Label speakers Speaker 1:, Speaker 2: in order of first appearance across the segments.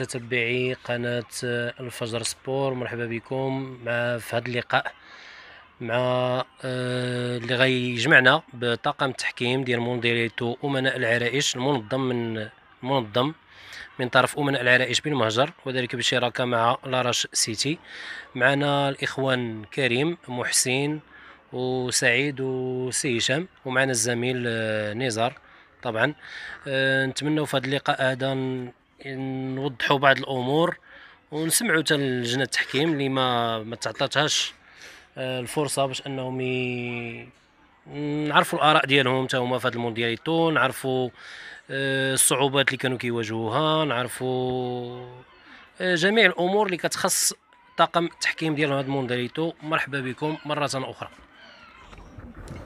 Speaker 1: متتبعي قناة آه، الفجر سبور مرحبا بكم مع في هذا اللقاء مع آه، اللي غيجمعنا بطاقم التحكيم ديال مونديريتو أمناء العرائش المنظم من منظم من طرف أمناء العرائش بالمهجر وذلك بالشراكة مع لاراش سيتي معنا الإخوان كريم محسن وسعيد وسي هشام ومعنا الزميل آه، نزار طبعا نتمنى في هذا اللقاء هذا نوضحوا بعض الامور ونسمعوا حتى لجنه التحكيم اللي ما ما تعطاتهاش آه، الفرصه باش انهم ي... نعرفوا الاراء ديالهم حتى هما في هذا الموندياليتو نعرفوا آه، الصعوبات اللي كانوا كيواجهوها نعرفوا آه، جميع الامور اللي كتخص طاقم التحكيم ديال هذا الموندياليتو مرحبا بكم مره اخرى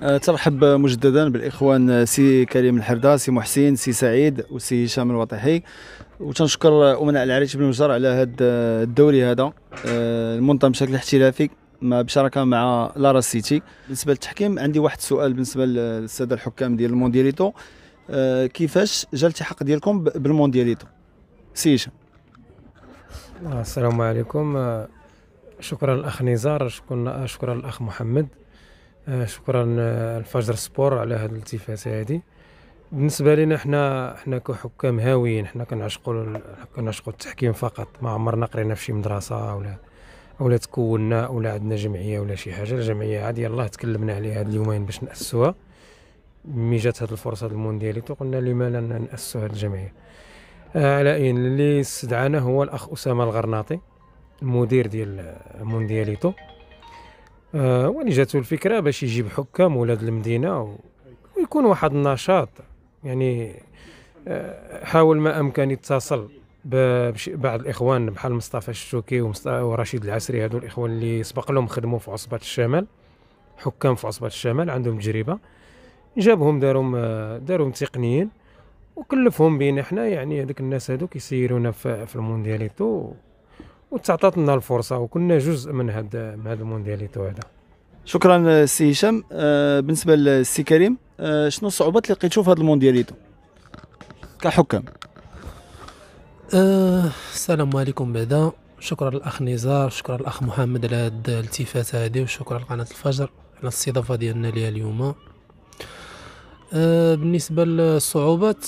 Speaker 2: أه، ترحب مجددا بالاخوان أه، سي كريم الحرده سي محسن سي سعيد وسي هشام الوطيحي وتنشكر أه، امناء العريش بن مجر على هذا الدوري هذا المنظم بشكل احترافي مع بشراكه مع لارا سيتي بالنسبه للتحكيم عندي واحد السؤال بالنسبه للساده الحكام ديال الموندياليتو كيفاش جا الالتحاق ديالكم بالموندياليتو سي هشام
Speaker 3: السلام عليكم شكرا الاخ نزار شكرا شكرا الاخ محمد آه، شكرا آه، الفجر سبور على هذه الالتفاته هذه بالنسبه لنا حنا احنا كحكام هاويين حنا كنعشقوا كنعشقوا التحكيم فقط ما عمرنا قرينا في شي مدرسه ولا ولا تكوننا ولا عندنا جمعيه ولا شي حاجه الجمعيه عاد الله تكلمنا عليها هاد اليومين باش ناسوها مي جات هاد الفرصه الموندياليتو قلنا لما لا نأسسوا هاد الجمعيه آه، على اين اللي استدعانا هو الاخ اسامه الغرناطي المدير ديال موندياليتو آه، وين جاتو الفكره باش يجيب حكام ولاد المدينه و... ويكون واحد النشاط يعني آه حاول ما امكن يتصل ببعض الاخوان بحال مصطفى الشوكي ورشيد العسري هادو الاخوان اللي سبق لهم خدموا في عصبه الشمال حكام في عصبه الشمال عندهم تجربه جابهم دارهم آه، دارهم تقنيين وكلفهم بين احنا يعني هذوك الناس هذوك يسيرونا في المونديال وتعطات لنا الفرصه وكنا جزء من هذا من هذا الموندياليتو هذا
Speaker 2: شكرا آه، سي هشام آه، بالنسبه للسي كريم آه، شنو الصعوبات اللي لقيتو في هذا الموندياليتو كحكام
Speaker 4: آه السلام عليكم بعدا شكرا للاخ نزار شكرا للاخ محمد على هاد الالتفات هادي وشكرا لقناه الفجر على الاستضافه ديالنا ليها اليوم آه بالنسبه للصعوبات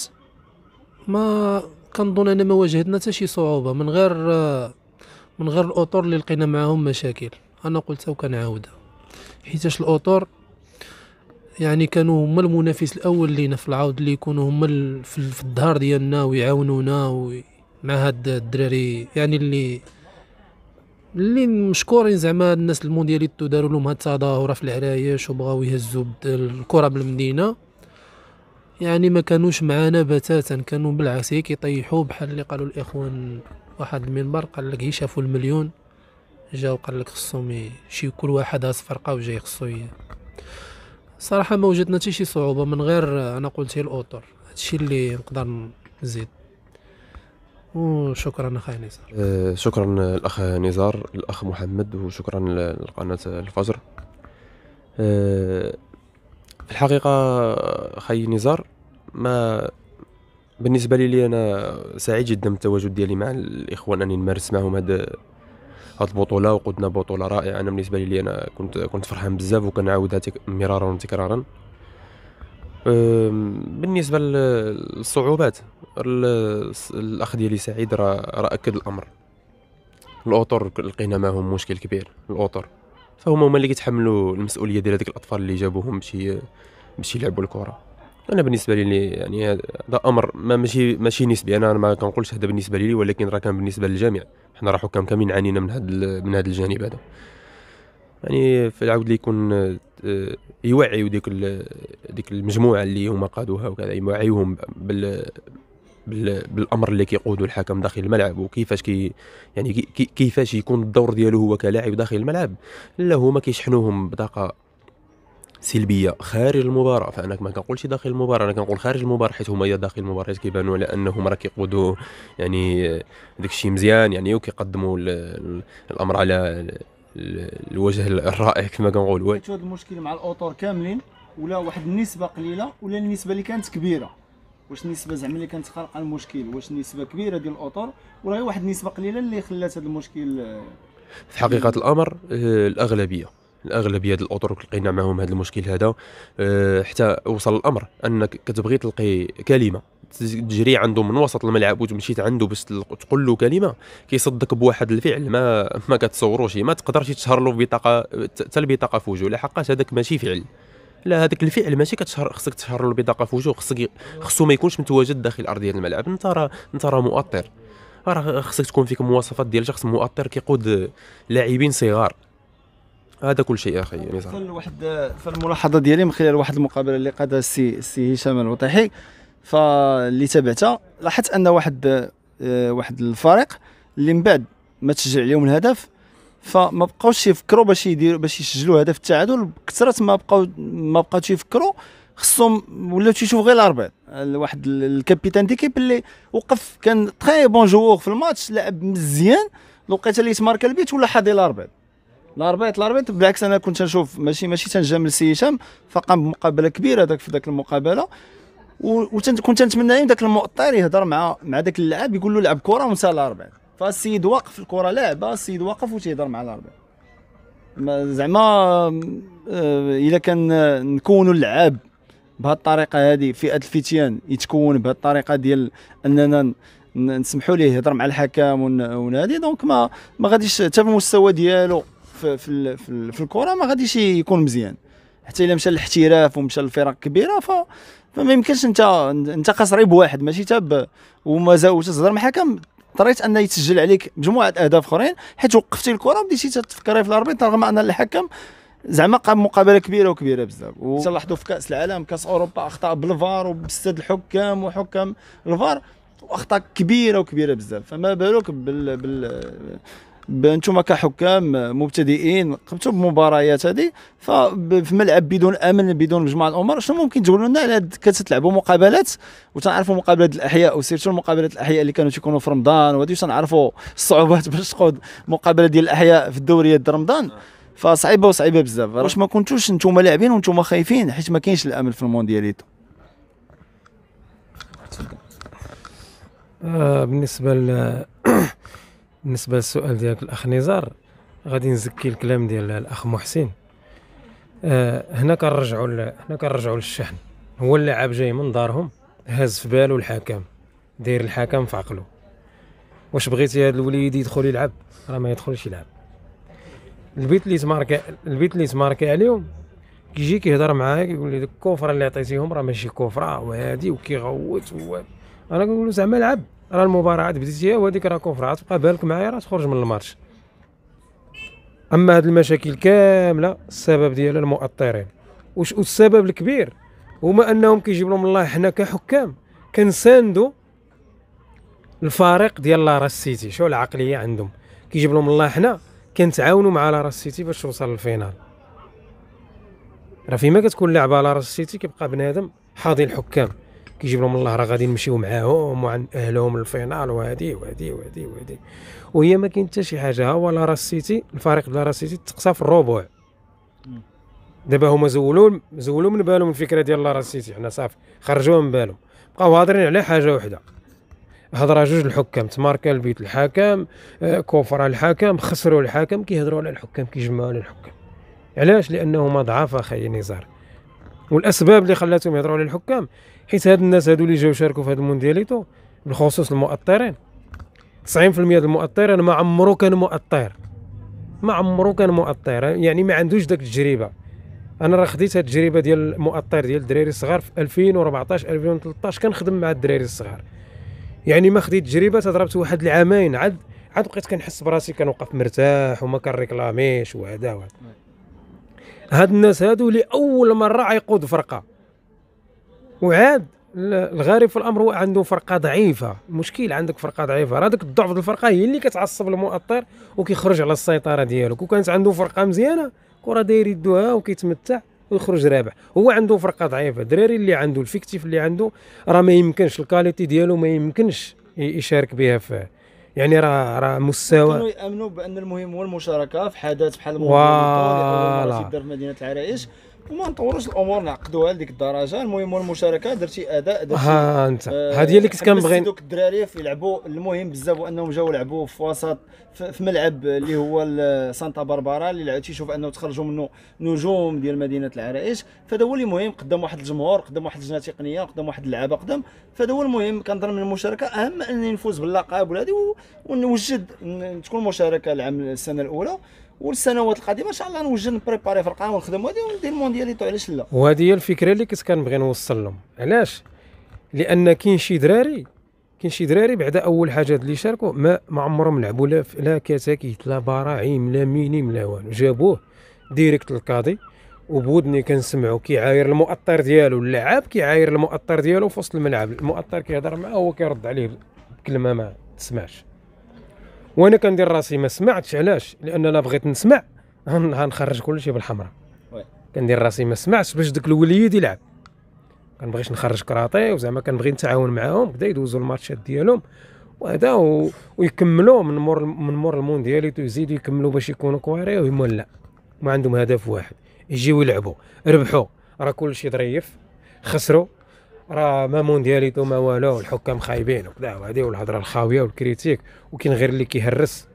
Speaker 4: ما كنظن انا ما واجهتنا حتى شي صعوبه من غير آه من غير الاطور اللي لقينا معاهم مشاكل انا سوف كنعاودها حيتاش الاطور يعني كانوا هما المنافس الاول لينا في العود اللي يكونوا هما في الظهر ديالنا ويعاونونا وي مع هاد الدراري يعني اللي اللي مشكورين زعما الناس الموندياليتو داروا لهم هاد التظاهره في العرايش وبغاو يهزوا الكره بالمدينه يعني ما كانوش معانا بتاتا كانوا بالعكس كيطيحوا بحال اللي قالوا الاخوان واحد المنبر قال لك هي المليون جا وقال لك خصهم شي كل واحد هاز فرقه وجا يخصو صراحه ما وجدنا حتى شي صعوبه من غير انا قلت هي الاوتور هادشي اللي نقدر نزيد وشكرا اخ نزار
Speaker 5: آه شكرا الاخ نزار الاخ محمد وشكرا لقناه الفجر آه في الحقيقه خي نزار ما بالنسبه لي, لي انا سعيد جدا بالتواجد ديالي مع الاخوان اني نمارس معهم هاد هاد البطوله وقدنا بطوله رائعه انا بالنسبه لي, لي انا كنت كنت فرحان بزاف وكنعاودها مرارا وتكرارا بالنسبه للصعوبات الاخ ديالي سعيد راه اكد الامر الاوتور لقينا معهم مشكل كبير الاوتور فهما هما اللي كيتحملوا المسؤوليه ديال هذيك الاطفال اللي جابوهم باش باش يلعبوا الكره انا بالنسبه لي يعني هذا امر ما ماشي ماشي نسبي انا ما كنقولش هذا بالنسبه لي ولكن راه كان بالنسبه للجميع حنا راه حكام كاملين عانينا من هذا من هذا الجانب هذا يعني في العود اللي يكون آه، يوعيو ديك ديك المجموعه اللي هما قادوها وكذا يوعيوهم بال بالامر اللي كيقودو الحكم داخل الملعب وكيفاش كي يعني كيفاش يكون الدور ديالو هو كلاعب داخل الملعب لا هما كيشحنوهم بطاقه سلبيه خارج المباراه فانا ما كنقولش داخل المباراه انا كنقول خارج المباراه حيت هما داخل المباراه كيبانوا على انهم راه كيقودوا يعني داك الشيء مزيان يعني وكيقدموا الامر على الوجه الرائع كما كنقولوا هذا المشكل
Speaker 2: مع الاوتور كاملين ولا واحد النسبه قليله ولا النسبه اللي كانت كبيره واش النسبه زعما اللي كانت خارقه المشكل واش النسبه كبيره ديال الاوتور ولا واحد النسبه قليله اللي خلات هذا المشكل
Speaker 5: في حقيقه الامر آه، الاغلبيه الاغلبيه ديال الاطرق لقينا معهم هذا المشكل هذا أه، حتى وصل الامر انك كتبغي تلقي كلمه تجري عنده من وسط الملعب وتمشي عنده باش تقول له كلمه كيصدك بواحد الفعل ما ما كتصوروش ما تقدرش تشهر له بطاقه حتى البطاقه في وجهه لحقاش هذاك ماشي فعل لا هذاك الفعل ماشي كتشهر خصك تشهر له البطاقه في وجهه خصك خصو ما يكونش متواجد داخل ارضيه الملعب انت راه انت راه مؤطر راه خصك تكون فيك مواصفات ديال شخص مؤطر كيقود لاعبين صغار هذا كل شيء اخي يعني صح
Speaker 2: واحد فالملاحظه ديالي من خلال واحد المقابله اللي قادها السي السي هشام الوطيحي فاللي تابعتها لاحظت ان واحد آه، واحد الفريق اللي من بعد ما تشجع عليهم الهدف فما بقاوش يفكروا باش يديروا باش يسجلوا هدف التعادل بكثره ما بقاو ما بقاوش يفكروا خصهم ولاو تيشوف غير الاربعه واحد الكابيتان ديكيب اللي وقف كان تري بون جوور في الماتش لعب مزيان لقيت اللي تمارك البيت ولا حاضي الاربعه الاربيط الاربيط بالعكس انا كنت نشوف ماشي ماشي تنجامل سي هشام فقام بمقابله كبيره داك في ذاك المقابله وكنت نتمنى داك المؤطر يهضر مع مع داك اللاعب يقول له لعب كره ونسى الاربيط فالسيد واقف الكره لعبه السيد واقف وتيهضر مع الاربيط زعما آه، الا كان نكونوا اللعاب بهذه الطريقه هذه فئه الفتيان يتكون بهذه الطريقه ديال اننا نسمحوا ليه يهضر مع الحكم ونادي دونك ما ما غاديش حتى المستوى ديالو في في, في, في الكره ما غاديش يكون مزيان حتى الا مشى للاحتراف ومشى لفرق كبيره ف فما يمكنش انت انت قصري بواحد ماشي حتى ومازال تهضر مع حكم اضطريت انه يتسجل عليك مجموعه اهداف اخرين حيت وقفتي الكره وبديتي تفكري في الاربيط رغم ان الحكم زعما قام مقابله كبيره وكبيره بزاف تلاحظوا في كاس العالم كاس اوروبا اخطاء بالفار وبسد الحكام وحكام الفار واخطاء كبيره وكبيره بزاف فما بالك بال, بال... انتم كحكام مبتدئين قمتوا بمباريات هذه ففي ملعب بدون امن بدون مجموعه الامور شنو ممكن تقولوا لنا على كتلعبوا مقابلات وتنعرفوا مقابلات الاحياء وسيرتو مقابلات الاحياء اللي كانوا تيكونوا في رمضان وهادي تنعرفوا الصعوبات باش تقود مقابله ديال الاحياء في الدوريات ديال رمضان فصعيبه وصعيبه بزاف واش ما كنتوش نتوما لاعبين وانتوما خايفين حيت ما كاينش الامل في الموندياليتو
Speaker 3: آه، بالنسبه بالنسبه للسؤال ديالك الاخ نزار غادي نزكي الكلام ديال الاخ محسن آه هنا كنرجعوا هنا كنرجعوا للشحن هو اللاعب جاي من دارهم هاز في بالو الحكم داير الحكم في عقله واش بغيتي هذا الوليد يدخل يلعب راه ما يدخلش يلعب البيت اللي تمارك البيت اللي تمارك عليهم كيجي كيهضر معايا كيقول لي الكوفره اللي عطيتيهم راه ماشي كوفره وهادي وكيغوت و انا كنقول له زعما لعب راه المباراه عاد هي وهذيك راه كفر عاد تبقى بالك معايا راه تخرج من الماتش اما هاد المشاكل كامله السبب ديالها المؤطرين واش السبب الكبير هما انهم كيجيب لهم الله حنا كحكام كنساندو الفريق ديال لا سيتي شو العقليه عندهم كيجيب لهم الله حنا كنتعاونوا مع لا سيتي باش توصل للفينال راه فيما كتكون لعبه لا راس كيبقى بنادم حاضي الحكام كيجيب لهم الله راه غادي نمشيو معاهم وعن اهلهم للفينال وهادي وهادي وهادي وهادي وهي ما كاين حتى شي حاجه ها لا راس سيتي الفريق ديال راس سيتي تقصى في الربع دابا هما زولوا زولوا من بالهم الفكره ديال لا راس سيتي حنا صافي خرجوها من بالهم بقاو هادرين على حاجه وحده هضره جوج الحكام تماركا البيت الحكام آه، كوفر الحكام خسروا الحكام كيهضروا على الحكام كيجمعوا على الحكام علاش لانهما ضعاف اخي نزار والاسباب اللي خلاتهم يهضروا على الحكام حيت هاد الناس هادو اللي جاو شاركوا في هاد ايتو بالخصوص المؤطرين 90% المؤطرين ما عمرو كان مؤطر ما عمرو كان مؤطر يعني ما عندوش داك التجربه انا راه خديت هاد التجربه ديال المؤطر ديال الدراري الصغار في 2014 2013 كنخدم مع الدراري الصغار يعني ما خديت تجربه تضربت واحد العامين عاد عاد بقيت كنحس براسي كنوقف مرتاح وما كنريكلاميش وهذا وهذا نعم. هاد الناس هادو لاول اول مره عيقود فرقه وعاد الغريب في الامر هو عنده فرقه ضعيفه المشكل عندك فرقه ضعيفه راه ديك الضعف ديال الفرقه هي اللي كتعصب المؤطر وكيخرج على السيطره ديالو وكانت عنده فرقه مزيانه كره داير يدوها وكيتمتع ويخرج رابح هو عنده فرقه ضعيفه الدراري اللي عنده الفيكتيف اللي عنده راه ما يمكنش الكاليتي ديالو ما يمكنش يشارك بها في يعني راه راه مستوى كانوا
Speaker 2: يامنوا بان المهم هو المشاركه في حدث بحال فوالا في مدينه العرايش وما نطوروش الامور نعقدوها لديك الدرجه المهم المشاركه درتي اداء درتي ها انت آه، هذه اللي كنت كنبغي دوك الدراري يلعبوا المهم بزاف وانهم جاو لعبوا في وسط في ملعب اللي هو سانتا باربارا اللي لعب تيشوف انه تخرجوا منه نجوم ديال مدينه العرائش فهذا هو اللي مهم قدام واحد الجمهور قدام واحد اللجنه التقنيه قدام واحد اللعابه قدام فهذا هو المهم كنظن من المشاركه اهم اني نفوز باللقب ولا ونوجد تكون مشاركه العام السنه الاولى والسنوات القادمه ان شاء الله نوجد نبريباري في القهوه ونخدم هذه وندير ايتو علاش لا
Speaker 3: وهذه هي الفكره اللي كنت كنبغي نوصل لهم علاش لان كاين شي دراري كاين شي دراري بعد اول حاجه اللي شاركوا ما ما عمرهم لعبوا لا لا كتاكيت لا براعيم لا مينيم لا والو جابوه ديريكت للقاضي وبودني كنسمعو كيعاير المؤطر ديالو اللعاب كيعاير المؤطر ديالو في وسط الملعب المؤطر كيهضر معاه هو كيرد عليه كلمه ما تسمعش وانا كندير راسي ما سمعتش علاش لان انا بغيت نسمع غنخرج كل شيء بالحمراء كندير راسي ما سمعتش باش داك الوليد يلعب كنبغيش نخرج كراطي وزعما كنبغي نتعاون معاهم بدا يدوزوا الماتشات ديالهم وهذا و... ويكملوا من مور من مور المونديال يزيدوا يكملوا باش يكونوا كواري وهم لا ما عندهم هدف واحد يجيو يلعبوا ربحوا راه كلشي ظريف خسروا راه ما موندياليتو ما والو الحكام خايبين وكذا وهذه والهضره الخاويه والكريتيك وكاين غير اللي كيهرس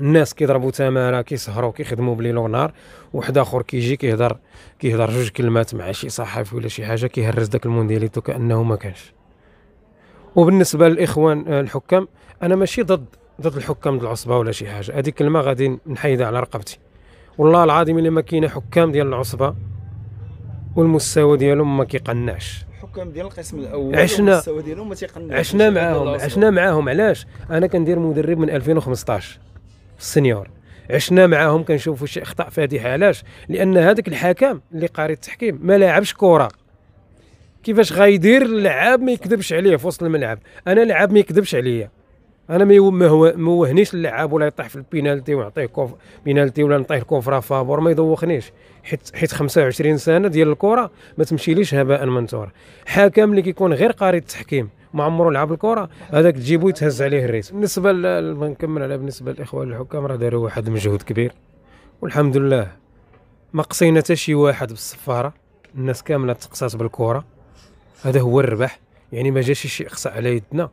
Speaker 3: الناس كيضربوا تماره كيسهروا كيخدموا بليل ونهار واحد اخر كيجي كيهضر كيهضر جوج كلمات مع شي صحفي ولا شي حاجه كيهرس داك الموندياليتو كانه ما كانش وبالنسبه للاخوان الحكام انا ماشي ضد ضد الحكام ديال العصبه ولا شي حاجه هذه كلمه غادي نحيدها على رقبتي والله العظيم الا ما كاينه حكام ديال العصبه والمستوى ديالهم ما كيقنعش
Speaker 2: الحكام ديال القسم الاول عشنا ديالهم ما تيقنعوش عشنا معاهم عشنا
Speaker 3: معاهم علاش انا كندير مدرب من 2015 في السنيور عشنا معاهم كنشوفوا شي اخطاء فادحه علاش لان هذاك الحكم اللي قاري التحكيم ما لعبش كره كيفاش غيدير اللعاب ما يكذبش عليه في وسط الملعب انا لعاب ما يكذبش عليا انا ما موهنيش اللعاب ولا يطيح في البينالتي ونعطيه كوف بينالتي ولا نعطيه الكوفره فابور ما يدوخنيش حيت حيت 25 سنه ديال الكره ما تمشيليش هباء منثورا حكم اللي كيكون غير قاري التحكيم ما عمره لعب الكره هذاك تجيبو يتهز عليه الريس بالنسبه نكمل على بالنسبه للاخوان الحكام راه داروا واحد المجهود كبير والحمد لله ما قصينا حتى شي واحد بالصفاره الناس كامله تقصات بالكره هذا هو الربح يعني ما جاش شي اقصاء على يدنا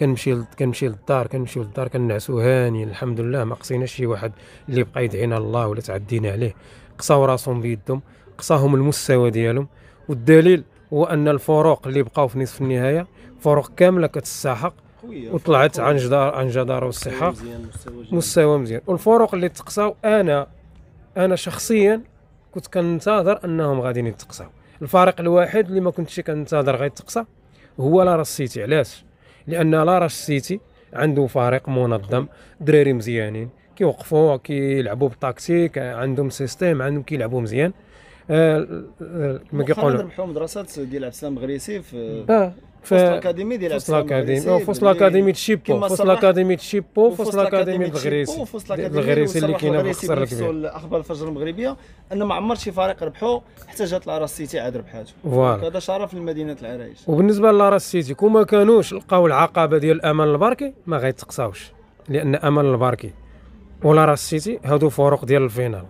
Speaker 3: كنمشي كنمشي للدار كنمشيو للدار كنعسو هاني الحمد لله ما قصيناش شي واحد اللي بقى يدعينا الله ولا تعدينا عليه قصاو راسهم بيدهم قصاهم المستوى ديالهم والدليل هو ان الفروق اللي بقاو في نصف النهايه فروق كامله كتستحق وطلعت عن جدار عن جدار والسحاق مستوى مزيان والفروق اللي تقصاو انا انا شخصيا كنت كنتظر انهم غاديين يتقصاو الفريق الواحد اللي ما كنتش كنتظر غيتقصى هو لا رصيتي علاش لان لاراش سيتي عنده فريق منظم دراري مزيانين كيوقفوا كيلعبوا بالتاكتيك عندهم سيستيم عندهم كيلعبوا مزيان كما آه كيقولوا
Speaker 2: ربحوا مدرسات ديال عبد السلام غريسي في آه ف... فصل اكاديمي ديال فصل اكاديمي فصل اكاديمي تشيبو فصل اكاديمي تشيبو فصل اكاديمي الغريسي الغريسي اللي كاينه في خسر الكبير اخبار الفجر المغربيه ان ما عمر شي فريق ربحو حتى جات لارا سيتي عاد ربحاتو فوالا هذا شرف لمدينه العرايش
Speaker 3: وبالنسبه لارا سيتي كون ما كانوش لقاو العقبه ديال امل البركي ما غيتقصاوش لان امل البركي ولا راس سيتي هادو فروق ديال الفينال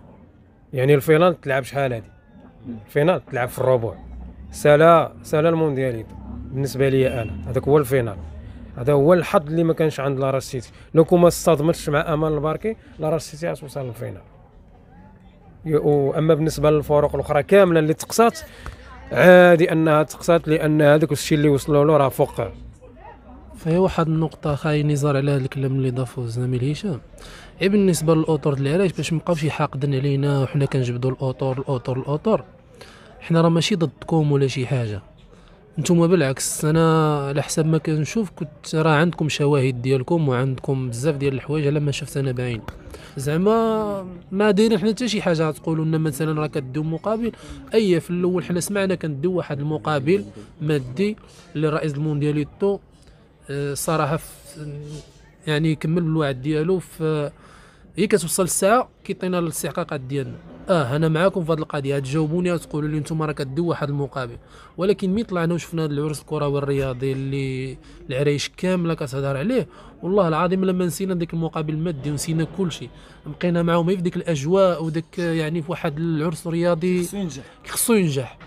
Speaker 3: يعني الفينال تلعب شحال هادي الفينال تلعب في الربع سلا سالا الموندياليتو بالنسبه لي انا هذاك هو الفينال هذا هو الحظ اللي ما كانش عند لارا سيتي لو كون ما اصطدمتش مع امان الباركي لارا سيتي غتوصل للفينال واما بالنسبه للفرق الاخرى كامله اللي تقصات عادي انها تقصات لان هذاك الشيء اللي وصلوا له راه فوق
Speaker 4: فهي واحد النقطة خاي نزار على هذا الكلام اللي ضافو الزميل هشام غير بالنسبة للأوتور د العراج باش مابقاوش يحاقدن علينا وحنا كنجبدوا الأوتور الأوتور الأوتور حنا راه ماشي ضدكم ولا شي حاجة نتوما بالعكس انا على حسب ما كنشوف كنت راه عندكم شواهد ديالكم وعندكم بزاف ديال الحوايج على ما شفت انا باين زعما ما دايرين حنا حتى شي حاجه تقولوا لنا مثلا راه كدو مقابل اي في الاول حنا سمعنا كندو واحد المقابل مادي لرئيس الموندياليتو آه، صراحه يعني كمل الوعد ديالو في هي كتوصل الساعه كيعطينا الاستحقاقات ديالنا اه انا معاكم في هذه القضيه تجاوبوني وتقولوا لي انتم راه كدوا واحد المقابل ولكن ملي طلعنا وشفنا العرس الكروي الرياضي اللي العرايش كامله كتهضر عليه والله العظيم لما نسينا ديك المقابل المادي ونسينا كل شيء بقينا معاهم في ديك الاجواء وداك يعني في واحد العرس الرياضي خصو ينجح خصو ينجح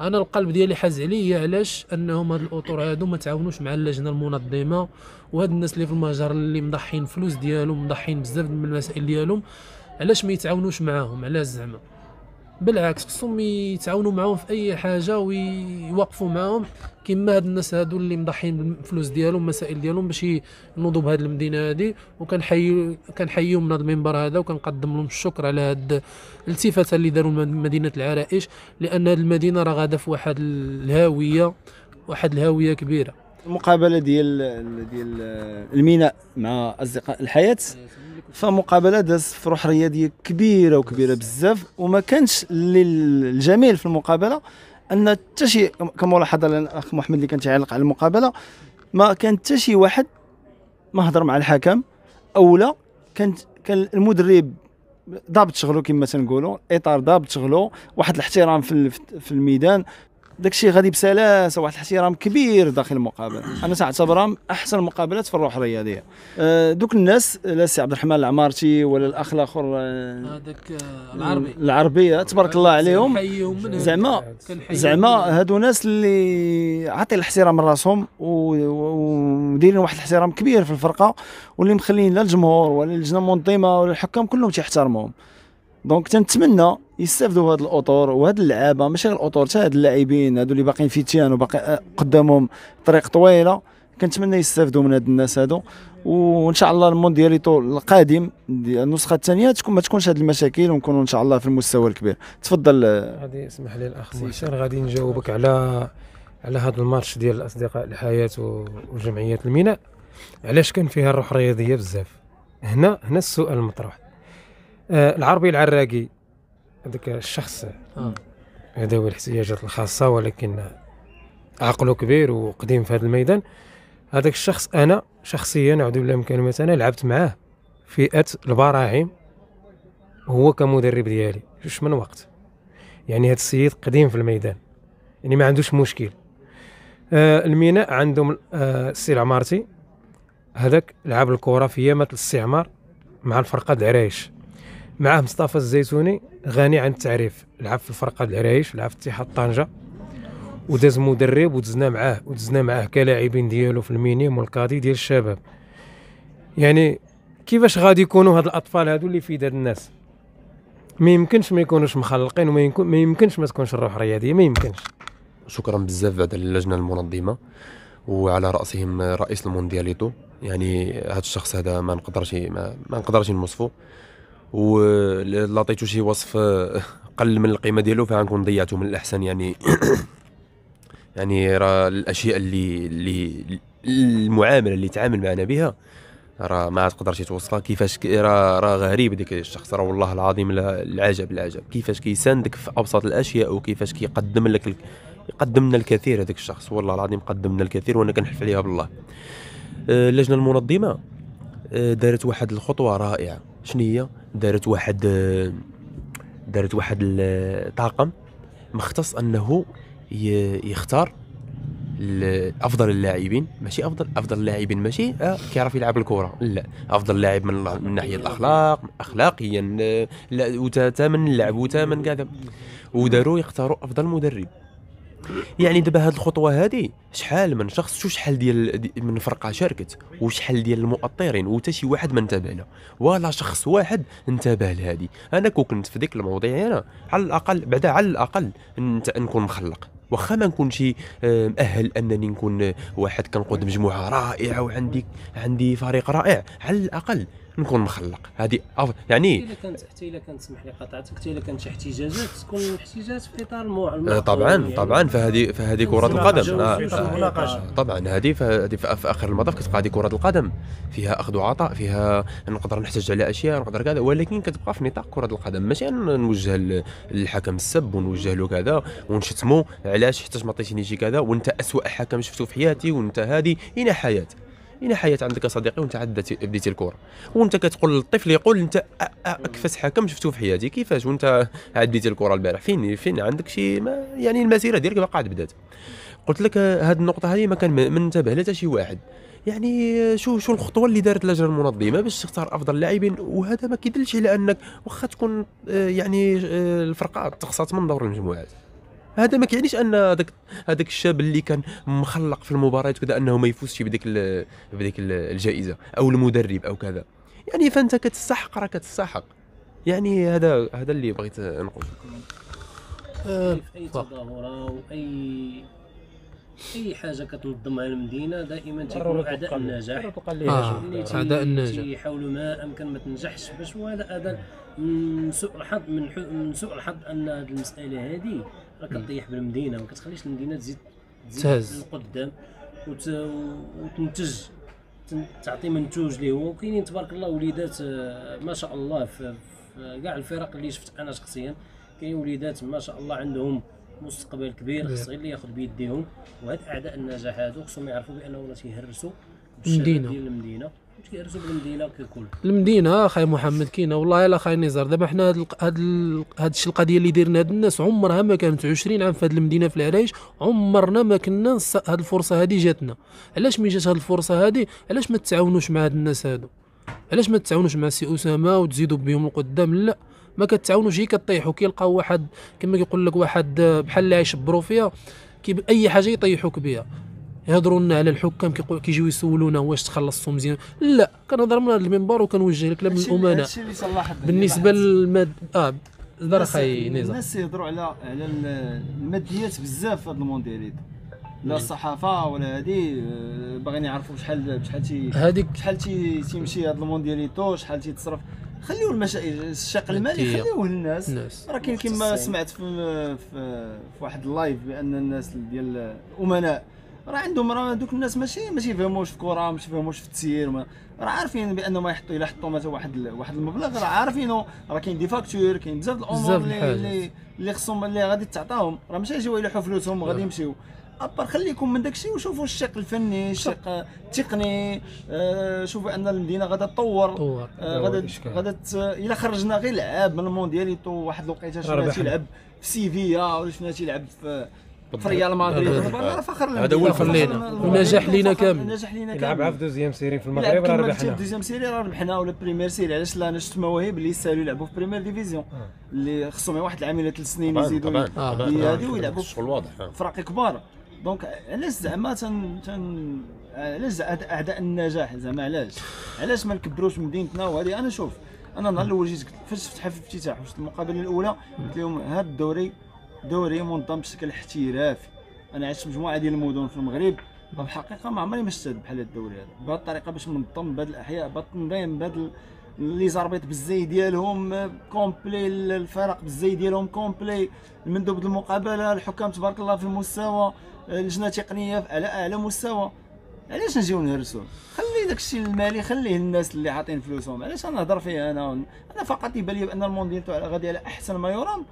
Speaker 4: انا القلب ديالي حاز عليا علاش انهم هاد الاطر هادو ما تعاونوش مع اللجنه المنظمه وهاد الناس اللي في المجر اللي مضحين فلوس ديالهم مضحين بزاف من المسائل ديالهم علاش ما يتعاونوش معاهم علاش زعما بالعكس خصهم يتعاونوا معاهم في اي حاجه ويوقفوا معاهم كما هاد الناس هادو اللي مضحين بالفلوس ديالهم المسائل ديالهم باش ينوضوا بهاد المدينه هادي وكنحييو كنحييهم من هاد المنبر هذا وكنقدم لهم الشكر على هاد الالتفاته اللي داروا مدينه العرائش لان هاد المدينه راه غاده في واحد الهاويه واحد الهاويه كبيره
Speaker 2: المقابله ديال ديال الميناء مع اصدقاء الحياه فمقابله دازت في روح رياضيه كبيره وكبيره بزاف وما كانش للجميل في المقابله ان حتى شي كملاحظه الاخ محمد اللي كان تعلق على المقابله ما كان حتى شي واحد ما هضر مع الحكم اولا كان كان المدرب ضابط شغله كما تنقولوا الاطار ضابط شغله واحد الاحترام في في الميدان داكشي غادي بسلاسه واحد الاحترام كبير داخل المقابله انا تعتبرها من احسن المقابلات في الروح الرياضيه أه، دوك الناس لا سي عبد الرحمن العمارتي ولا الاخ الاخر أه، هذاك آه، العربي العربيه تبارك الله عليهم زعما زعما هادو ناس اللي عاطين الاحترام لراسهم ودايرين واحد الاحترام كبير في الفرقه واللي مخليين لا الجمهور ولا اللجنه المنظمه ولا الحكام كلهم تيحترموهم دونك تنتمنى يستافدوا هاد الاطور وهاد اللعابه ماشي غير الاطور حتى هاد اللاعبين هادو اللي باقيين تيان وباقي آه، قدامهم طريق طويله كنتمنى يستافدوا من هاد الناس هادو وان شاء الله المونديال القادم النسخه الثانيه تكون ما تكونش هاد المشاكل ونكونوا ان شاء الله في المستوى الكبير تفضل
Speaker 3: غادي اسمح لي الاخ محسن غادي نجاوبك على على هذا الماتش ديال الاصدقاء الحياه وجمعيه الميناء علاش كان فيها الروح الرياضيه بزاف هنا هنا السؤال المطروح آه، العربي العراقي هذاك الشخص آه. هذا هو الاحتياجات الخاصه ولكن عقله كبير وقديم في هذا الميدان هذاك الشخص انا شخصيا اعوذ بالله من كلمه انا لعبت معاه فئه البراعم هو كمدرب ديالي جوج من وقت يعني هذا السيد قديم في الميدان يعني ما عندوش مشكل آه الميناء عندهم آه السي العمارتي هذاك لعب الكره في يامه الاستعمار مع الفرقه العرايش معاه مصطفى الزيتوني غني عن التعريف لعب في الفرقه العرايش لعب في اتحاد طنجه وداز مدرب ودزنا معاه ودزنا معاه كلاعبين ديالو في المينيم والكادي ديال الشباب يعني كيفاش غادي يكونوا هاد الاطفال هادو اللي في دار الناس ما يمكنش ما يكونوش مخلقين وما يمكنش ما تكونش الروح الرياضيه ما يمكنش
Speaker 5: شكرا بزاف بعد اللجنه المنظمه وعلى راسهم رئيس الموندياليتو يعني هذا الشخص هذا ما نقدرش ما, ما نقدرش نوصفه ولاطيتو شي وصف آه، قل من القيمه ديالو فغنكون ضيعتو من الاحسن يعني يعني راه الاشياء اللي اللي المعامله اللي تعامل معنا بها راه ما تقدرش توصفها كيفاش راه راه غريب ديك الشخص راه والله العظيم العجب العجب كيفاش كيساندك في ابسط الاشياء وكيفاش كيقدم لك يقدم لنا الكثير هذاك الشخص والله العظيم قدم لنا الكثير وانا كنحلف عليها بالله آه، اللجنه المنظمه آه، دارت واحد الخطوه رائعه شنية دارت واحد دارت واحد الطاقم مختص انه يختار افضل اللاعبين ماشي افضل افضل اللاعبين ماشي آه، كيعرف يلعب الكره لا افضل لاعب من من الناحيه الاخلاق اخلاقيا آه، لا وتا من اللعب وتا من كذا وداروا يختاروا افضل مدرب يعني دابا هاد الخطوه هادي شحال من شخص شو شحال ديال من فرقه شاركت وشحال ديال المؤطرين وتا شي واحد ما انتبه لها ولا شخص واحد انتبه لهادي انا كون كنت في ديك الموضوع انا على الاقل بعدا على الاقل نكون مخلق واخا ما نكونش مأهل آه، انني نكون آه، واحد كنقود مجموعه رائعه وعندي عندي فريق رائع على الاقل نكون مخلق هذه أف... يعني
Speaker 1: الا كانت حتى الا كانت سمح لي قطعتك حتى الا كانت شي احتجاجات تكون احتجاجات في اطار الموضوع آه، طبعا يعني طبعا فهذه فهذه كره القدم آه، آه،
Speaker 5: طبعا هذه فهذه في اخر المطاف كتبقى هذه كره القدم فيها اخذ وعطاء فيها نقدر نحتج على اشياء نقدر كذا ولكن كتبقى في نطاق كره القدم ماشي نوجه للحكم السب ونوجه له كذا ونشتمه علاش حتى ما عطيتيني شي كذا وانت اسوء حكم شفته في حياتي وانت هذه الى حياه الى حياه عندك يا صديقي وانت عاد بديتي الكره وانت كتقول للطفل يقول انت اكفس حكم شفته في حياتي كيفاش وانت عاد بديت الكره البارح فين فين عندك شي ما يعني المسيره ديالك باقا عاد بدات قلت لك هذه النقطه هذه ما كان منتبه لها شي واحد يعني شو شو الخطوه اللي دارت اللجنه المنظمه باش تختار افضل اللاعبين وهذا ما كيدلش على انك واخا تكون آه، يعني آه، الفرقه تقصات من دور المجموعات هذا ما كيعنيش ان هذاك هذاك الشاب اللي كان مخلق في المباريات وكذا انه ما يفوزش بديك ال... بديك الجائزه او المدرب او كذا يعني فانت كتستحق راه كتستحق يعني هذا هذا اللي بغيت نقول اي
Speaker 1: تظاهره واي اي حاجه كتنظمها المدينه دائما تكون اداء النجاح آه. اداء النجاح يحاولوا ما امكن ما تنجحش باش وهذا هذا من سوء الحظ من, من سوء الحظ ان هذه المساله هذه راه كطيح بالمدينه ما كتخليش المدينه تزيد تهز القدام وت... وتنتج تعطي منتوج ليه هو وكاينين تبارك الله وليدات آه، ما شاء الله في كاع الفرق اللي شفت انا شخصيا كاين وليدات ما شاء الله عندهم مستقبل كبير خص غير اللي ياخذ بيديهم وهاد اعداء النجاح هادو خصهم يعرفوا بانهم تيهرسوا المدينه ديال المدينه كيرزق بالمدينه كيكون
Speaker 4: المدينه اخاي محمد كاينه والله الا اخاي نزار دابا حنا هاد هاد الشيء القضيه اللي دايرين هاد الناس عمرها ما كانت 20 عام في هاد المدينه في العرايش عمرنا ما كنا هاد الفرصه هادي جاتنا علاش ملي جات هاد الفرصه هادي علاش ما تعاونوش مع هاد الناس هادو علاش ما تعاونوش مع سي اسامه وتزيدوا بهم القدام لا ما كتعاونوش هي كطيحوا كيلقاو واحد كما كيقول لك واحد بحال اللي عايش بروفيا كي اي حاجه يطيحوك بها يهضروا لنا على الحكام كيجيو يسولونا واش تخلصتوا مزيان لا كنهضر من هذا المنبر وكنوجه لك لمن الامناء بالنسبه للمد اه دار خاي نيزا
Speaker 2: الناس يهضروا على على الماديات بزاف في هذا المونديال لا الصحافه ولا هادي آه، باغيين يعرفوا شحال شحال تي هذيك شحال تي تيمشي هذا الموندياليتو شحال تيتصرف خليو المشاكل الشق المالي خليوه للناس راه كاين كما سمعت في, في, في واحد اللايف بان الناس ديال الامناء راه عندهم راه دوك الناس ماشي ما فهموش في الكره ما فهموش في التسيير راه عارفين بانه ما يحطوا الا حطوا مثلا واحد واحد المبلغ راه عارفينه راه كاين دي فاكتور كاين بزاف الامور اللي اللي خصهم اللي غادي تعطاهم راه ماشي يجيو يلوحوا فلوسهم وغادي آه. يمشيو ابار خليكم من داكشي وشوفوا الشق الفني الشق التقني آه شوفوا ان المدينه غادا تطور آه، غادا غادا الا خرجنا غير لعاب من يطو واحد الوقيته شفنا تيلعب في سيفيا ولا شفنا تيلعب في ريال مدريد فخر هذا هو الفخر لينا ونجاح
Speaker 3: لينا كامل نجاح لينا كامل لعب في دوزيام سيري في المغرب راه ربحنا
Speaker 2: دوزيام سيري راه ربحنا ولا بريمير سيري علاش لا انا شفت مواهب اللي يستاهلوا يلعبوا في بريمير ديفيزيون آه. اللي خصهم واحد العام ولا ثلاث سنين يزيدوا هذه ويلعبوا في آه. فرق كبار دونك علاش زعما تن تن علاش اعداء النجاح زعما علاش علاش ما نكبروش مدينتنا وهذه انا شوف انا النهار الاول جيت فاش شفت حفل الافتتاح وشفت المقابله الاولى قلت لهم هذا الدوري دوري منظم بشكل احترافي انا عشت مجموعه ديال المدن في المغرب في الحقيقه ما عمري ما شفت بحال هذا الدوري هذا بهذه الطريقه باش منظم بهذا الاحياء بهذا التنظيم بهذا لي زربيط بالزي ديالهم كومبلي الفرق بالزي ديالهم كومبلي المندوب المقابله الحكام تبارك الله في المستوى اللجنه التقنيه على اعلى مستوى علاش نجيو نهرسو خلي داكشي المالي خليه الناس اللي عاطين فلوسهم علاش انا نهضر فيه انا انا فقط يبان لي بان المونديال غادي على احسن ما يرام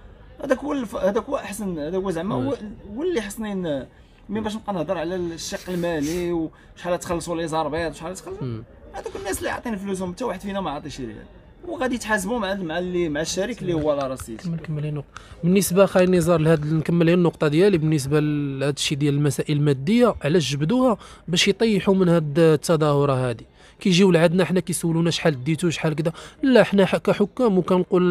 Speaker 2: هذاك هو هذاك هو احسن هذا هو زعما هو اللي حسنين مين باش نبقى نهضر على الشق المالي وشحال تخلصوا لي زربيط وشحال تخلصوا هذوك الناس اللي عاطين فلوسهم حتى واحد فينا ما عطي شي ريال وغادي يتحاسبوا مع مع اللي مع الشريك اللي هو لا راسيت
Speaker 4: كمل كمل النقطه بالنسبه خاي نزار لهاد نكمل النقطه ديالي بالنسبه لهذا الشيء ديال المسائل الماديه علاش جبدوها باش يطيحوا من هاد التظاهره هذه كيجيو لعندنا حنا كيسولونا شحال ديتو شحال كذا لا حنا كحكام وكنقول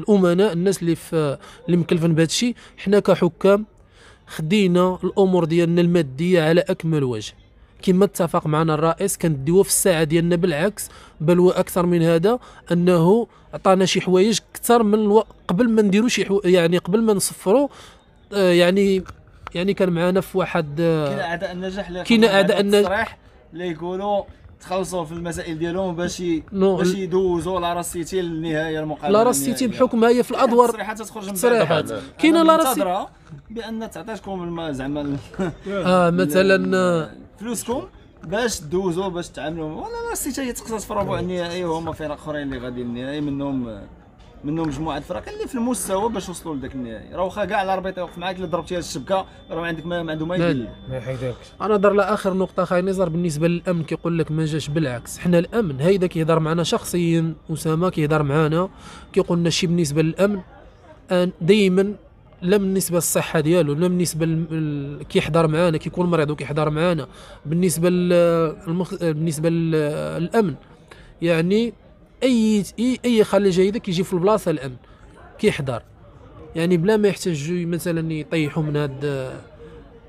Speaker 4: الامناء الناس اللي في اللي مكلفين بهذا الشيء حنا كحكام خدينا الامور ديالنا الماديه على اكمل وجه كما اتفق معنا الرئيس كنديوها في الساعه ديالنا بالعكس بل واكثر من هذا انه عطانا شي حوايج اكثر من الو... قبل ما نديرو شي حو... يعني قبل ما نصفرو آه يعني يعني كان معنا في واحد آه، كاين اعداء النجاح كاين اعداء النجاح
Speaker 2: اللي يقولوا تخلصوا في المسائل ديالهم باش باش يدوزوا لا للنهايه المقابله لا
Speaker 4: بحكم هي في الادوار التصريحات
Speaker 2: تخرج من التصريحات كاينه لا راسيتي بان تعطيكم زعما اه مثلا آه، فلوسكم باش دوزوا باش تعاملوا ولا راسيتي هي تقصص في ربع النهائي وهما فرق اخرين اللي غادي النهائي منهم منهم مجموعه الفرق اللي في المستوى باش وصلوا لذاك النهائي راه واخا كاع الاربيط يوقف معاك الا ضربتي الشبكه راه ما عندك ما, عنده ما يدير
Speaker 4: ما يحيدكش انا نهضر لاخر نقطه خاي نزار بالنسبه للامن كيقول لك ما جاش بالعكس حنا الامن هيدا كيهضر معنا شخصيا اسامه كيهضر معنا كيقول لنا شي بالنسبه للامن دائما لا بالنسبه للصحه ديالو لا بالنسبه ال... كيحضر معانا كيكون مريض وكيحضر معانا بالنسبه بالنسبه للامن يعني اي اي خليجي هذا كيجي في البلاصه الان كيحضر يعني بلا ما يحتاج مثلا يطيحوا من هاد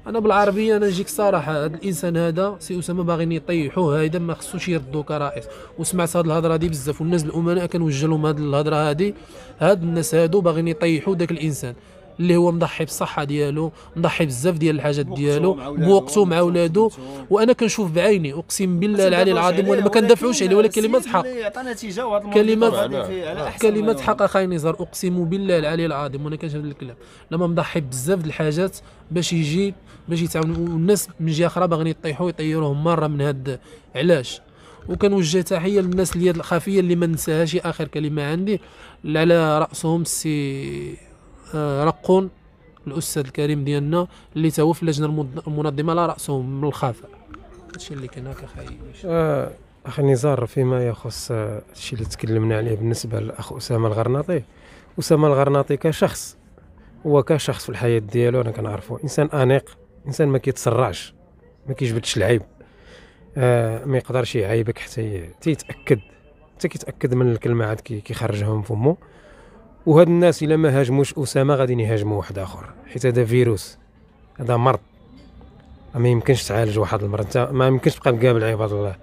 Speaker 4: انا بالعربيه انا نجيك صراحه هاد الانسان هذا سي اسامه باغيين يطيحوه هيدا ما خصوش يردو كرئيس وسمعت هاد الهضره هادي بزاف والناس الامناء كنوجه لهم هاد الهضره هادي هاد الناس هادو باغيين يطيحوا داك الانسان اللي هو مضحي بالصحه ديالو مضحي بزاف ديال الحاجات ديالو بوقته مع ولادو وانا كنشوف بعيني اقسم بالله العلي العظيم وانا ما كندافعوش عليه ولا كلمات حق
Speaker 2: كلمات كلمات حق
Speaker 4: اخاي نزار اقسم بالله العلي العظيم وانا كنشوف الكلام لما مضحي بزاف ديال الحاجات باش يجي باش يتعاون والناس من جهه اخرى باغيين يطيحوا يطيروهم مره من هاد علاش وكنوجه تحيه للناس اللي الخفيه اللي ما نساهاش اخر كلمه عندي على راسهم السي آه، رقون الاستاذ الكريم ديالنا اللي تا هو في اللجنه المنظمه على راسهم من الخافع هادشي اللي كان هكا خاي
Speaker 3: آه، اخي نزار فيما يخص آه، الشيء اللي تكلمنا عليه بالنسبه للاخ اسامه الغرناطي اسامه الغرناطي كشخص هو كشخص في الحياه ديالو انا كنعرفو انسان انيق انسان ما كيتسرعش ما كيجبدش العيب آه ما يقدرش يعيبك حتى تيتاكد حتى كيتاكد من الكلمه عاد كيخرجهم فمو وهاد الناس الا ما هاجموش اسامه غادي يهاجموا واحد اخر حيت هذا فيروس هذا مرض ما يمكنش تعالج واحد المرض انت ما يمكنش تبقى مقابل عباد الله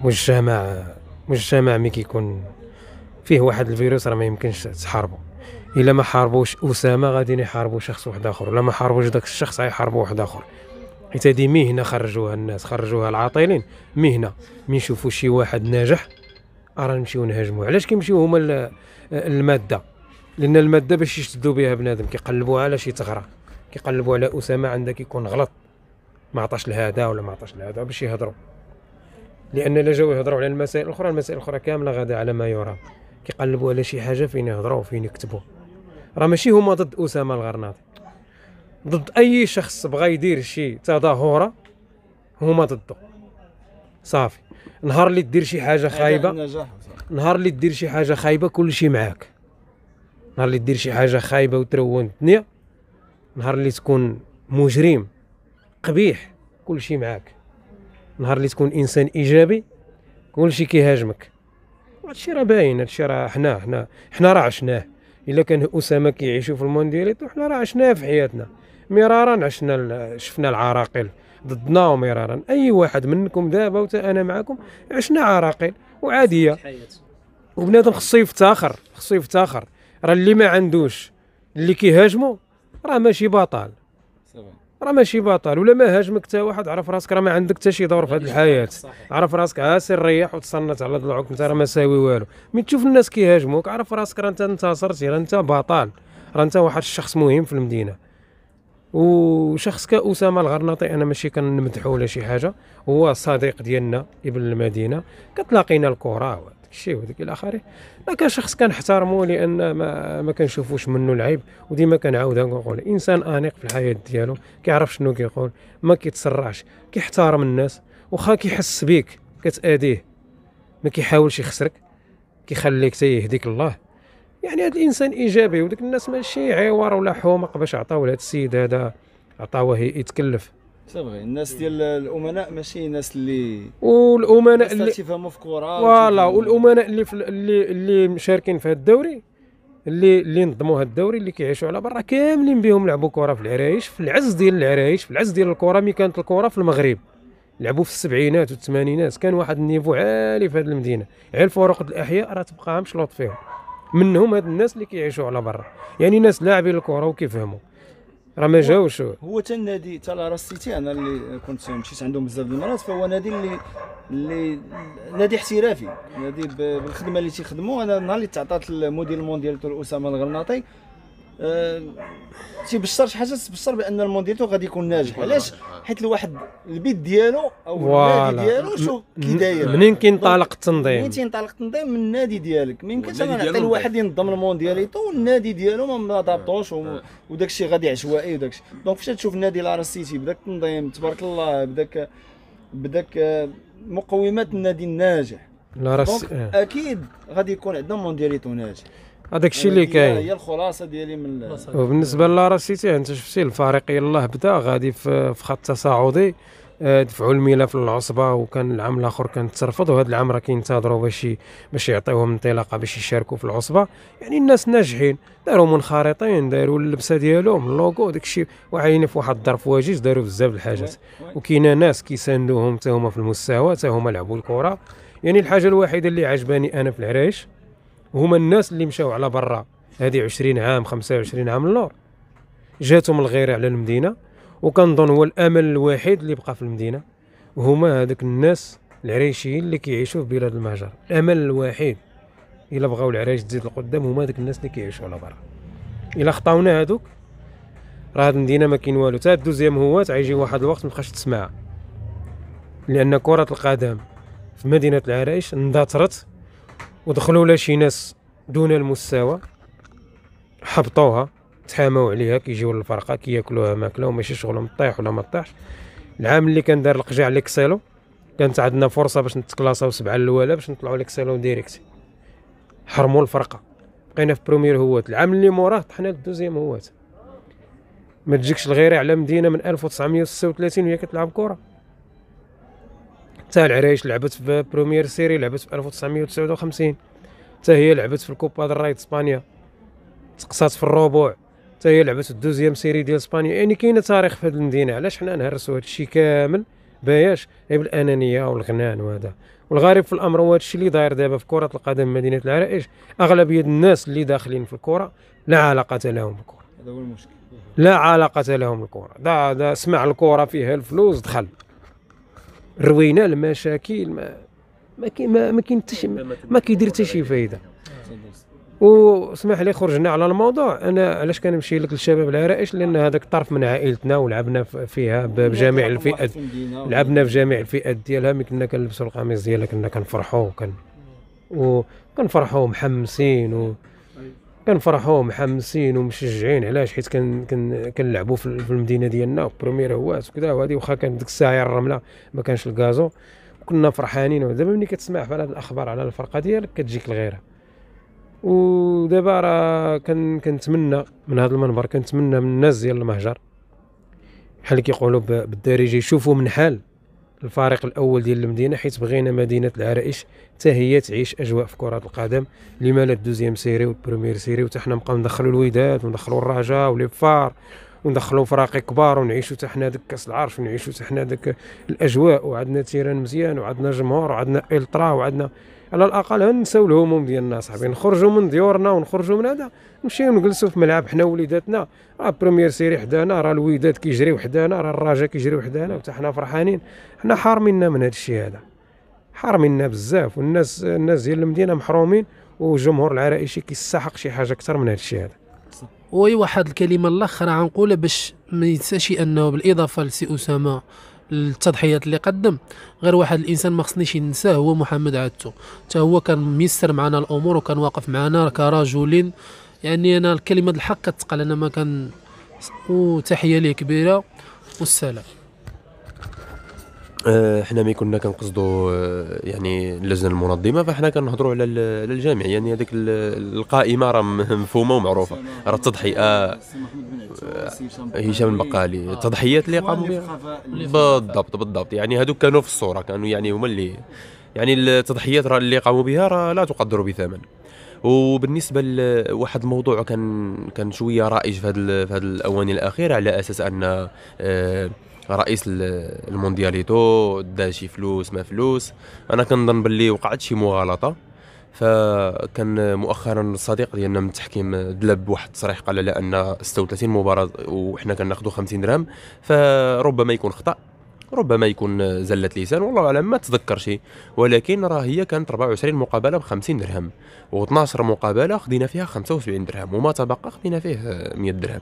Speaker 3: مجتمع مجتمع ملي كيكون فيه واحد الفيروس راه ما يمكنش تحاربو الا ما حاربوش اسامه غادي يحاربوا شخص واحد اخر ولا ما حاربوش داك الشخص غيحاربوا واحد اخر حيت هذه مهنه خرجوها الناس خرجوها العاطلين مهنه مي يشوفوا شي واحد ناجح راه نمشيو نهاجموا علاش كيمشيو هما الماده لان الماده باش يشدوا بها بنادم كيقلبوها على شي ثغره كيقلبوا على اسامه عندها كيكون غلط ما عطاش لهذا ولا ما عطاش لهذا باش يهضروا لان الا جاو يهضروا على المسائل الاخرى المسائل الاخرى كامله غادا على ما يرام كيقلبوا على شي حاجه فين يهضروا فين يكتبوا راه ماشي هما ضد اسامه الغرناطي ضد اي شخص بغى يدير شي تظاهره هما ضده صافي نهار اللي دير شي حاجه خايبه نهار اللي دير شي حاجه خايبه كلشي معاك نهار اللي دير شي حاجه خايبه وترون الدنيا نهار اللي تكون مجرم قبيح كلشي معاك نهار اللي تكون انسان ايجابي كلشي كيهاجمك هادشي راه باين هادشي راه حنا حنا حنا راه عشناه الا كان اسامه كيعيشوا في الموندياليت وحنا راه عشناه في حياتنا مرارا عشنا شفنا العراقيل ضدنا ومرارا اي واحد منكم دابا وتا انا معكم عشنا عراقيل وعاديه وبنادم خصو يفتخر خصو يفتخر راه اللي ما عندوش اللي كيهاجمو راه ماشي بطل راه ماشي بطل ولا ما هاجمك حتى واحد عرف راسك راه ما عندك حتى شي دور في هذه الحياه عرف راسك ها سير ريح وتصنت على ضلوعك انت راه ما ساوي والو من تشوف الناس كيهاجموك عرف راسك راه انت انتصرتي راه انت بطل راه انت واحد الشخص مهم في المدينه وشخص كأسامة الغرناطي أنا ماشي كنمدحو ولا شي حاجة هو صديق ديالنا ابن المدينة كتلاقينا الكرة وداكشي وداك إلى آخره لكن شخص كنحترمو لأن ما, ما كنشوفوش منه العيب وديما كنعاودها نقول إنسان أنيق في الحياة ديالو كيعرف شنو كيقول ما كيتسرعش كيحترم الناس وخا كيحس بيك كتأذيه ما كيحاولش يخسرك كيخليك تيهديك الله يعني هذا الانسان ايجابي وديك الناس ماشي عوار ولا حومق باش عطاو لهذا السيد هذا عطاوه يتكلف
Speaker 2: صافي الناس ديال الامناء ماشي
Speaker 3: ناس اللي والامناء اللي
Speaker 2: تفهموا في كره فوالا
Speaker 3: والامناء اللي في اللي اللي مشاركين في هذا الدوري اللي اللي نظموا هذا الدوري اللي كيعيشوا على برا كاملين بهم لعبوا كره في العرايش في العز ديال العرايش في العز ديال الكره مي كانت الكره في المغرب لعبوا في السبعينات والثمانينات كان واحد النيفو عالي في هذه المدينه غير فرق الاحياء راه تبقى مشلوط فيهم منهم هاد الناس اللي كيعيشوا على برا يعني ناس لاعبين الكره وكيفهموا راه ما جاوش هو
Speaker 2: حتى النادي حتى لا سيتي انا اللي كنت مشيت عندهم بزاف د المرات فهو نادي اللي اللي نادي احترافي نادي بالخدمه اللي تيخدموا انا النهار اللي تعطات المدير المونديال اسامه الغرناطي أه... تيبشر شي حاجه تبشر بان الموديل غادي يكون ناجح علاش حيت الواحد البيت ديالو او
Speaker 3: النادي ديالو شو كي داير منين كينطلق التنظيم منين
Speaker 2: تينطلق التنظيم من النادي ديالك ما يمكنش انا نعطي لواحد ينظم الموندياليتو والنادي ديالو ما ضابطوش وداك الشيء غادي عشوائي وداك الشيء دونك فاش تشوف النادي لارسيتي بداك التنظيم تبارك الله بداك بداك آه، مقومات النادي الناجح لا آه. اكيد غادي يكون عندنا مونديال ناجح هذاك الشيء اللي كاين هي الخلاصه ديالي من وبالنسبه
Speaker 3: لراسيتي انت شفتي الفريق يلاه بدا غادي في خط تصاعدي آه، دفعوا الملف للعصبه وكان العام الاخر كان ترفض وهذا العام راه كينتظروا باش باش يعطيوهم انطلاقه باش يشاركوا في العصبه يعني الناس ناجحين داروا منخرطين داروا اللبسه ديالهم اللوغو الشيء واعيين في واحد الظرف وجيز داروا بزاف الحاجات وكاينه ناس كيساندوهم حتى هما في المستوى حتى هما لعبوا الكره يعني الحاجه الوحيده اللي عجباني انا في العرايش هما الناس اللي مشاو على برا هذه 20 عام 25 عام اللور جاتهم الغيره على المدينه وكنظن هو الامل الوحيد اللي بقى في المدينه هما هذوك الناس العريشيين اللي كيعيشوا في بلاد المهجر الامل الوحيد الا بغاو العرايش تزيد القدام هما هذوك الناس اللي كيعيشوا على برا الا خطاونا هذوك راه هاد المدينه ما كاين والو حتى الدوزيام هو تعيجي واحد الوقت ما تبقاش تسمع لان كره القدم في مدينه العرايش اندثرت ودخلوا لها شي ناس دون المستوى حبطوها تحاموا عليها كيجيو للفرقه كياكلوها ماكله وماشي شغلهم طيح ولا ما طيحش العام اللي كان دار القجع ليكسيلو كانت عندنا فرصه باش نتكلاصاو سبعه الاولى باش نطلعوا ليكسيلو ديريكت حرموا الفرقه بقينا في بروميير هوات العام اللي موراه طحنا للدوزيام هوات ما تجيكش الغيره على مدينه من 1936 وهي كتلعب كره حتى العريش لعبت في بروميير سيري لعبت في 1959 حتى هي لعبت في الكوبا ديال رايت اسبانيا تقصات في الربع حتى هي لعبت الدوزيام سيري ديال اسبانيا يعني كاينه تاريخ في هذه المدينه علاش حنا نهرسوا هذا الشيء كامل باياش غير إيه بالانانيه والغنان وهذا والغريب في الامر هو هادشي اللي داير دابا في كره القدم مدينه العرائش اغلبيه الناس اللي داخلين في الكره لا علاقه لهم بالكره هذا هو المشكل لا علاقه لهم بالكره دا, دا سمع الكره فيها الفلوس دخل روينا المشاكل ما ما كاين ما ما كاين حتى شي ما كيدير حتى شي فايده وسمح لي خرجنا على الموضوع انا علاش كنمشي لك للشباب العرائش لان هذاك طرف من عائلتنا ولعبنا فيها بجميع الفئات لعبنا بجميع الفئات ديالها ملي كنا كنلبسوا القميص ديالها كنا كنفرحوا وكن وكنفرحوا محمسين و... فرحوا محمسين ومشجعين علاش حيت كان كنلعبوا في, في المدينه ديالنا بروميير هوات وكذا وهادي واخا كان ديك الساعه الرمله ما كانش الكازو كنا فرحانين دابا ملي كتسمع بحال الاخبار على الفرقه ديالك كتجيك الغيره ودابا راه كنتمنى من هذا المنبر كنتمنى من الناس ديال المهجر بحال كيقولوا بالدارجه يشوفوا من حال الفريق الاول ديال المدينه حيت بغينا مدينه العرائش حتى هي تعيش اجواء في كره القدم لما لا الدوزيام سيري والبريمير سيري وحتى حنا نبقاو ندخلوا الوداد وندخلوا الرجاء وليفار وندخلوا فراقي كبار ونعيشوا حتى حنا داك كاس العرش ونعيشوا حتى حنا داك الاجواء وعندنا تيران مزيان وعندنا جمهور وعندنا الترا وعندنا على الاقل نساو الهموم ديالنا صاحبي نخرجوا من ديورنا ونخرجوا من هذا نمشيو نجلسوا في ملعب حنا وليداتنا راه بريمير سيري حدانا راه الوداد كيجريو حدانا راه الرجاء كيجريو حدانا وتا حنا فرحانين حنا حارميننا من هذا الشيء هذا حارميننا بزاف والناس الناس ديال المدينه محرومين والجمهور العرائشي كيستحق شي حاجه اكثر من هذا الشيء هذا
Speaker 4: وي واحد الكلمه الاخرى غنقولها باش ما ينساش انه بالاضافه لسي اسامه التضحيات اللي قدم غير واحد الانسان ما خصنيش ينساه هو محمد عادتو حتى هو كان ميسر معنا الامور وكان واقف معنا كرجل يعني انا الكلمه الحق كتقال انا ما كان وتحيه ليه كبيره والسلام
Speaker 5: آه، حنا ملي كنا كنقصدوا آه، يعني اللجنه المنظمه فحنا كنهضروا على الجامع على يعني هذيك القائمه راه مفهومه ومعروفه راه التضحيه بن آه، هشام آه، هشام البقالي التضحيات اللي قاموا بها بالضبط بالضبط يعني هذوك كانوا في الصوره كانوا يعني هما اللي يعني التضحيات راه اللي قاموا بها راه لا تقدر بثمن وبالنسبه لواحد الموضوع كان كان شويه رائج في هذه في الاواني الاخيره على اساس ان آه، رئيس المونديالتو دا شي فلوس ما فلوس انا كنظن باللي وقعت شي مغالطه فكان مؤخرا الصديق ديالنا من التحكيم دلب واحد التصريح قال على ان 36 مباراه وحنا كناخذوا 50 درهم فربما يكون خطا ربما يكون زلة لسان والله اعلم ما تذكر شي ولكن راه هي كانت 24 مقابله ب 50 درهم و12 مقابله خدينا فيها 75 درهم وما تبقى خدينا فيه 100 درهم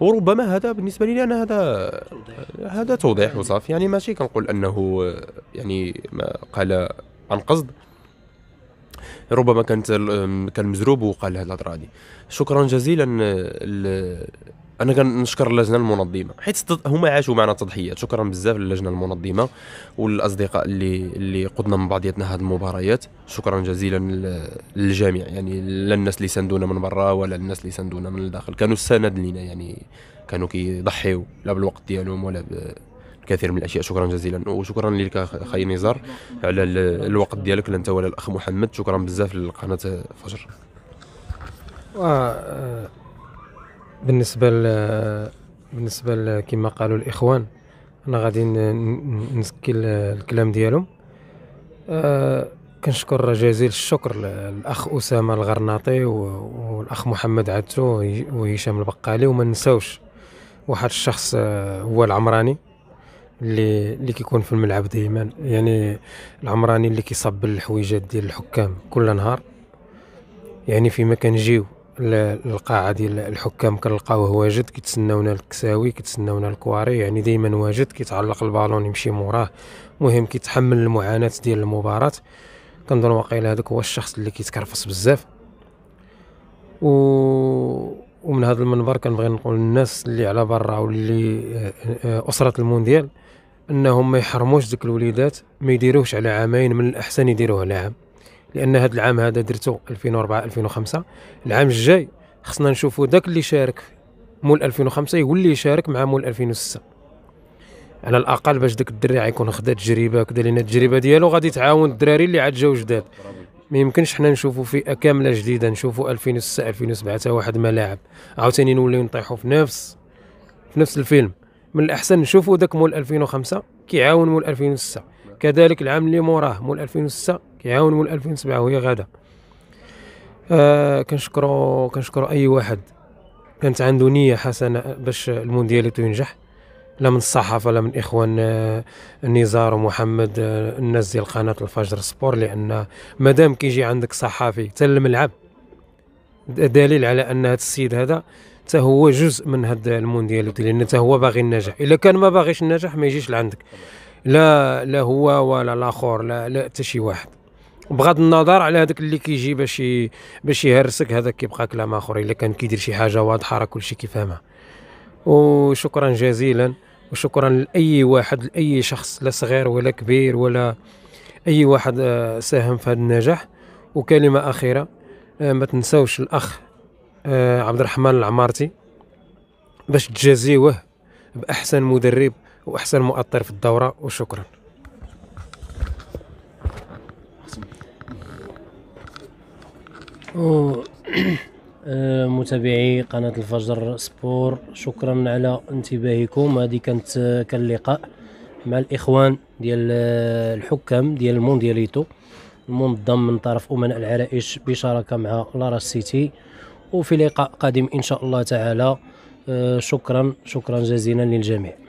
Speaker 5: وربما هذا بالنسبه لي انا هذا توضيح. هذا توضيح وصافي يعني ماشي كنقول انه يعني ما قال عن قصد ربما كانت كان مزروب وقال هذه الهضره هذه شكرا جزيلا انا كنشكر اللجنه المنظمه حيت هما عاشوا معنا التضحيات شكرا بزاف للجنه المنظمه والاصدقاء اللي اللي قدنا من بعضياتنا هذه المباريات شكرا جزيلا للجميع يعني لا الناس اللي ساندونا من برا ولا الناس اللي ساندونا من الداخل كانوا السند لينا يعني كانوا كيضحيو لا بالوقت ديالهم ولا كثير من الاشياء شكرا جزيلا وشكرا لك اخي نزار على الوقت ديالك لا انت ولا الاخ محمد شكرا بزاف لقناه فجر
Speaker 3: بالنسبه ل بالنسبه كما قالوا الاخوان انا غادي نسكي الكلام ديالهم أه كنشكر جزيل الشكر الاخ اسامه الغرناطي و... والاخ محمد عدتو وهشام البقالي وما نساوش واحد الشخص آه، هو العمراني اللي اللي كيكون في الملعب دائما يعني العمراني اللي كيصب الحويجات ديال الحكام كل نهار يعني فيما كنجيو القاعه ديال الحكام كنلقاوه واجد كيتسناونا الكساوي كيتسناونا الكواري يعني دائما واجد كيتعلق البالون يمشي موراه مهم كيتحمل المعاناه ديال المباراه كنظن واقيلا هذاك هو الشخص اللي كيتكرفص بزاف و ومن هذا المنبر كنبغي نقول للناس اللي على برا واللي آه، آه، اسره المونديال انهم ما يحرموش ديك الوليدات ما يديروهش على عامين من الاحسن يديروه على عام لان هذا العام هذا درتو 2004 2005 العام الجاي خصنا نشوفوا داك اللي شارك مول 2005 يولي يشارك مع مول 2006 على الاقل باش داك الدري غيكون خدا تجربه كدا لان التجربه ديالو غادي تعاون الدراري اللي عاد جاو جداد ما يمكنش حنا نشوفوا فئه كامله جديده نشوفوا 2006 2007 حتى واحد ما لاعب عاوتاني نوليو نطيحوا في نفس في نفس الفيلم من الاحسن نشوفوا داك مول 2005 كيعاون مول 2006 كذلك العام اللي موراه مول 2006 كيعاون مول 2007 وهي غاده آه كنشكرو كنشكرو اي واحد كانت عنده نيه حسنه باش المونديال ينجح لا من الصحافه لا من اخوان آه، نزار ومحمد آه، الناس ديال قناه الفجر سبور لان مادام كيجي عندك صحافي حتى الملعب دليل على ان هذا السيد هذا حتى هو جزء من هذا المونديال لان حتى هو باغي النجاح الا كان ما باغيش النجاح ما يجيش لعندك لا لا هو ولا الاخر لا لا حتى شي واحد بغض النظر على هذاك اللي كيجي باش باش يهرسك هذاك كيبقى كلام اخر الا كان كيدير شي حاجه واضحه راه كلشي كيفهمها وشكرا جزيلا وشكرا لاي واحد لاي شخص لا صغير ولا كبير ولا اي واحد آه، ساهم في هذا النجاح وكلمه اخيره آه، ما تنساوش الاخ آه، عبد الرحمن العمارتي باش تجازيوه باحسن مدرب وأحسن مؤطر في الدورة وشكرا
Speaker 1: آه، متابعي قناة الفجر سبور شكرا على انتباهكم هذه كانت آه، كان لقاء مع الإخوان ديال آه، الحكام ديال الموندياليتو المنظم من طرف أمناء العرائش بشراكة مع لارا سيتي وفي لقاء قادم إن شاء الله تعالى شكرا شكرا جزيلا للجميع